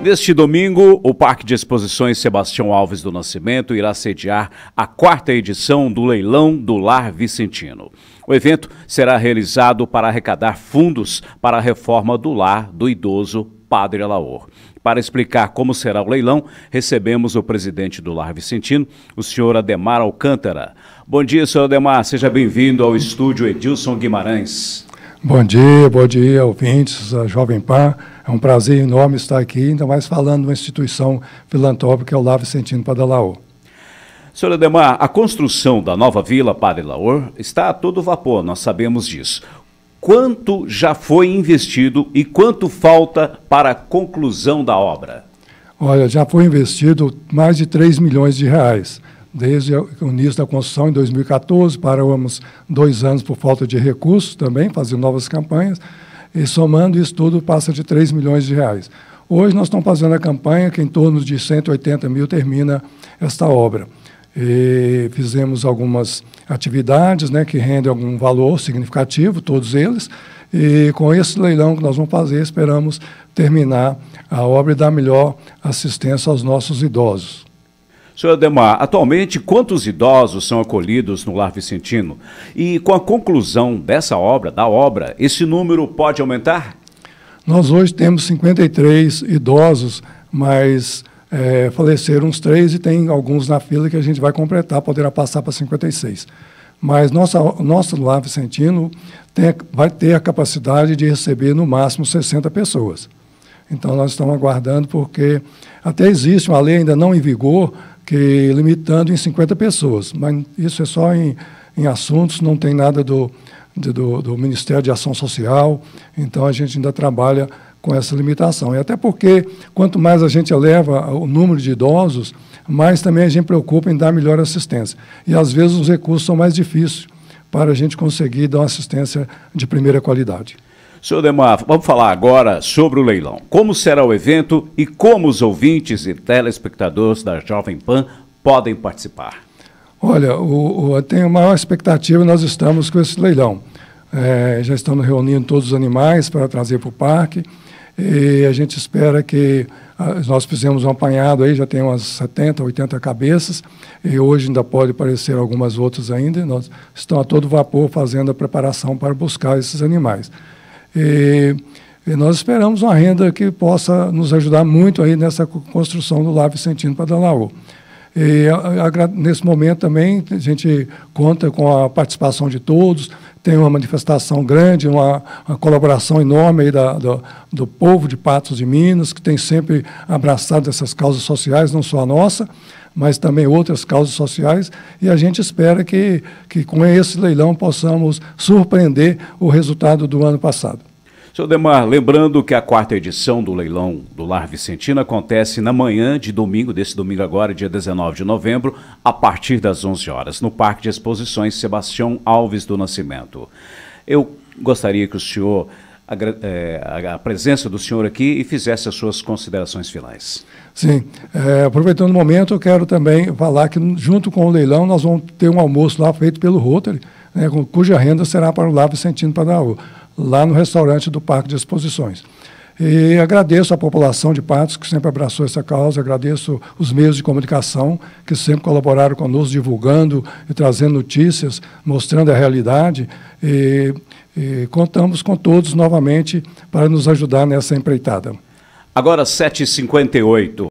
Neste domingo, o Parque de Exposições Sebastião Alves do Nascimento irá sediar a quarta edição do Leilão do Lar Vicentino. O evento será realizado para arrecadar fundos para a reforma do lar do idoso Padre Alaor. Para explicar como será o leilão, recebemos o presidente do Lar Vicentino, o senhor Ademar Alcântara. Bom dia, senhor Ademar. Seja bem-vindo ao estúdio Edilson Guimarães. Bom dia, bom dia, ouvintes Jovem Pan. É um prazer enorme estar aqui, ainda mais falando de uma instituição filantrópica, que é o Lá Vicentino Padalaú. Senhor Ademar, a construção da nova vila Padre Laor está a todo vapor, nós sabemos disso. Quanto já foi investido e quanto falta para a conclusão da obra? Olha, já foi investido mais de 3 milhões de reais desde o início da construção, em 2014, paramos dois anos por falta de recursos também, fazendo novas campanhas, e somando isso tudo passa de 3 milhões de reais. Hoje nós estamos fazendo a campanha que em torno de 180 mil termina esta obra. E fizemos algumas atividades né, que rendem algum valor significativo, todos eles, e com esse leilão que nós vamos fazer, esperamos terminar a obra e dar melhor assistência aos nossos idosos. Senhor Ademar, atualmente quantos idosos são acolhidos no Lar Vicentino? E com a conclusão dessa obra, da obra, esse número pode aumentar? Nós hoje temos 53 idosos, mas é, faleceram uns três e tem alguns na fila que a gente vai completar, poderá passar para 56. Mas nossa, nosso Lar Vicentino tem, vai ter a capacidade de receber no máximo 60 pessoas. Então, nós estamos aguardando, porque até existe uma lei ainda não em vigor, que limitando em 50 pessoas. Mas isso é só em, em assuntos, não tem nada do, de, do, do, Ministério de Ação Social, então a gente ainda trabalha com essa limitação. E até porque, quanto mais a gente eleva o número de idosos, mais também a gente preocupa em dar melhor assistência. E, às vezes, os recursos são mais difíceis para a gente conseguir dar uma assistência de primeira qualidade. Senhor Demar, vamos falar agora sobre o leilão. Como será o evento e como os ouvintes e telespectadores da Jovem Pan podem participar? Olha, o, o, tem a maior expectativa, nós estamos com esse leilão. É, já estamos reunindo todos os animais para trazer para o parque e a gente espera que ah, nós fizemos um apanhado aí, já tem umas 70, 80 cabeças, e hoje ainda pode aparecer algumas outras ainda. Nós estamos a todo vapor fazendo a preparação para buscar esses animais. E, e nós esperamos uma renda que possa nos ajudar muito aí nessa construção do Lar Vicentino Padalaú. E, a, nesse momento também a gente conta com a participação de todos, tem uma manifestação grande, uma, uma colaboração enorme aí da, do, do, povo de Patos de Minas, que tem sempre abraçado essas causas sociais, não só a nossa, mas também outras causas sociais, e a gente espera que, que com esse leilão possamos surpreender o resultado do ano passado. Senhor Demar, lembrando que a quarta edição do leilão do Lar Vicentino acontece na manhã de domingo, desse domingo agora, dia 19 de novembro, a partir das 11 horas, no Parque de Exposições Sebastião Alves do Nascimento. Eu gostaria que o senhor é, a, é, a, presença do senhor aqui e fizesse as suas considerações finais. Sim. É, aproveitando o momento, eu quero também falar que, junto com o leilão, nós vamos ter um almoço lá feito pelo Rotary, né, cuja renda será para o Lá Vicentino Padaú, lá no restaurante do Parque de Exposições. E agradeço à população de Patos, que sempre abraçou essa causa, agradeço os meios de comunicação, que sempre colaboraram conosco, divulgando e trazendo notícias, mostrando a realidade. E, e contamos com todos novamente para nos ajudar nessa empreitada. Agora, 7h58.